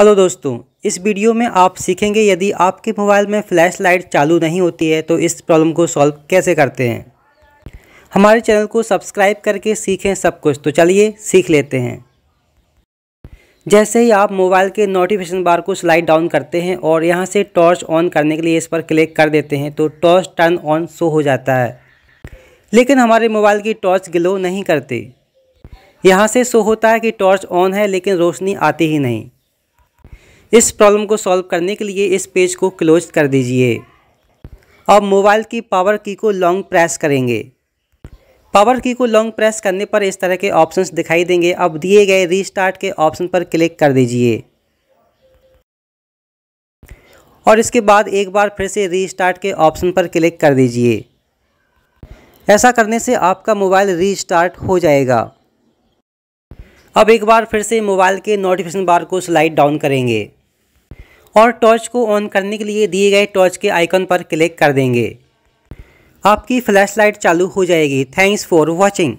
hello दोस्तों इस video में आप सीखेंगे यदि आपके मोबाइल में फ्लैश लाइट चालू नहीं होती है तो इस प्रॉब्लम को सॉल्व कैसे करते हैं हमारे चैनल को सब्सक्राइब करके सीखें सब कुछ तो चलिए सीख लेते हैं जैसे ही आप मोबाइल के नोटिफिकेशन बार को स्लाइड डाउन करते हैं और यहाँ से टॉर्च ऑन करने के लिए इस पर क्लिक कर देते हैं तो टॉर्च टर्न ऑन शो हो जाता है लेकिन हमारे मोबाइल की टॉर्च ग्लो नहीं करती यहाँ से शो होता है कि टॉर्च ऑन है लेकिन रोशनी आती ही नहीं इस प्रॉब्लम को सॉल्व करने के लिए इस पेज को क्लोज कर दीजिए अब मोबाइल की पावर की को लॉन्ग प्रेस करेंगे पावर की को लॉन्ग प्रेस करने पर इस तरह के ऑप्शंस दिखाई देंगे अब दिए गए रीस्टार्ट के ऑप्शन पर क्लिक कर दीजिए और इसके बाद एक बार फिर से रीस्टार्ट के ऑप्शन पर क्लिक कर दीजिए ऐसा करने से आपका मोबाइल रीस्टार्ट हो जाएगा अब एक बार फिर से मोबाइल के नोटिफिकेशन बार को स्लाइड डाउन करेंगे और टॉर्च को ऑन करने के लिए दिए गए टॉर्च के आइकन पर क्लिक कर देंगे आपकी फ्लैशलाइट चालू हो जाएगी थैंक्स फॉर वॉचिंग